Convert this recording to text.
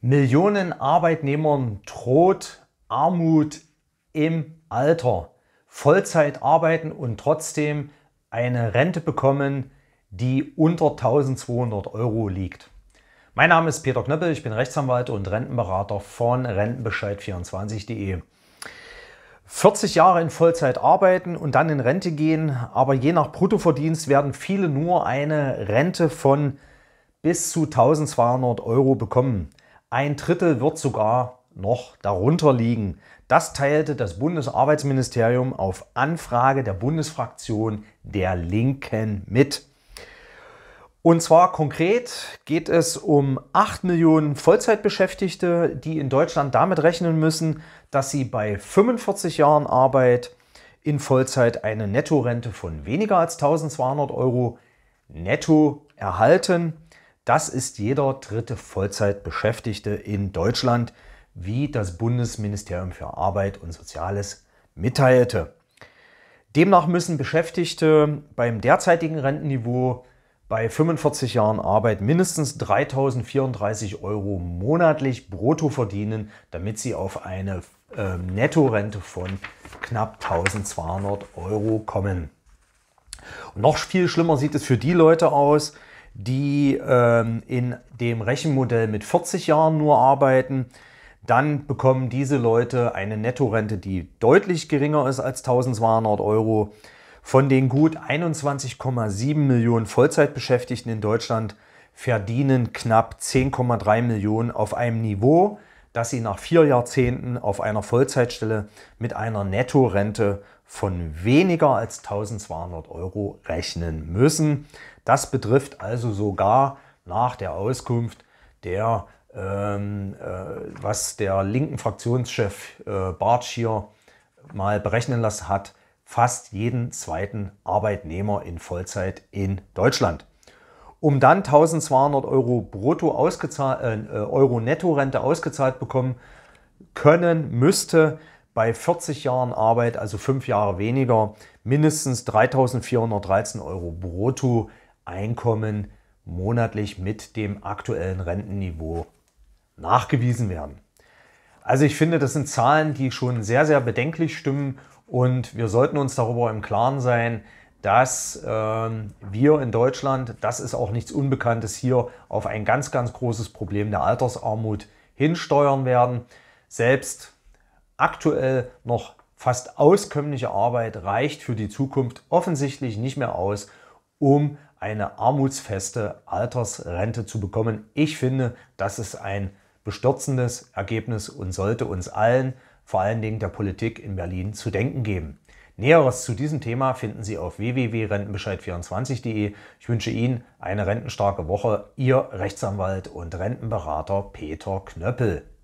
Millionen Arbeitnehmern droht Armut im Alter. Vollzeit arbeiten und trotzdem eine Rente bekommen, die unter 1200 Euro liegt. Mein Name ist Peter Knöppel, ich bin Rechtsanwalt und Rentenberater von rentenbescheid24.de. 40 Jahre in Vollzeit arbeiten und dann in Rente gehen, aber je nach Bruttoverdienst werden viele nur eine Rente von bis zu 1200 Euro bekommen. Ein Drittel wird sogar noch darunter liegen. Das teilte das Bundesarbeitsministerium auf Anfrage der Bundesfraktion der Linken mit. Und zwar konkret geht es um 8 Millionen Vollzeitbeschäftigte, die in Deutschland damit rechnen müssen, dass sie bei 45 Jahren Arbeit in Vollzeit eine Nettorente von weniger als 1200 Euro netto erhalten. Das ist jeder dritte Vollzeitbeschäftigte in Deutschland, wie das Bundesministerium für Arbeit und Soziales mitteilte. Demnach müssen Beschäftigte beim derzeitigen Rentenniveau bei 45 Jahren Arbeit mindestens 3.034 Euro monatlich brutto verdienen, damit sie auf eine äh, Nettorente von knapp 1.200 Euro kommen. Und noch viel schlimmer sieht es für die Leute aus, die ähm, in dem Rechenmodell mit 40 Jahren nur arbeiten, dann bekommen diese Leute eine Nettorente, die deutlich geringer ist als 1200 Euro. Von den gut 21,7 Millionen Vollzeitbeschäftigten in Deutschland verdienen knapp 10,3 Millionen auf einem Niveau, dass sie nach vier Jahrzehnten auf einer Vollzeitstelle mit einer Nettorente von weniger als 1200 Euro rechnen müssen. Das betrifft also sogar nach der Auskunft der, ähm, äh, was der linken Fraktionschef äh, Bartsch hier mal berechnen lassen hat, fast jeden zweiten Arbeitnehmer in Vollzeit in Deutschland. Um dann 1200 Euro brutto ausgezahlt, äh, Euro Nettorente ausgezahlt bekommen können, müsste bei 40 Jahren Arbeit, also fünf Jahre weniger, mindestens 3.413 Euro brutto Einkommen monatlich mit dem aktuellen Rentenniveau nachgewiesen werden. Also ich finde, das sind Zahlen, die schon sehr, sehr bedenklich stimmen und wir sollten uns darüber im Klaren sein, dass ähm, wir in Deutschland, das ist auch nichts Unbekanntes hier, auf ein ganz, ganz großes Problem der Altersarmut hinsteuern werden. Selbst aktuell noch fast auskömmliche Arbeit reicht für die Zukunft offensichtlich nicht mehr aus, um eine armutsfeste Altersrente zu bekommen. Ich finde, das ist ein bestürzendes Ergebnis und sollte uns allen, vor allen Dingen der Politik in Berlin, zu denken geben. Näheres zu diesem Thema finden Sie auf www.rentenbescheid24.de. Ich wünsche Ihnen eine rentenstarke Woche. Ihr Rechtsanwalt und Rentenberater Peter Knöppel.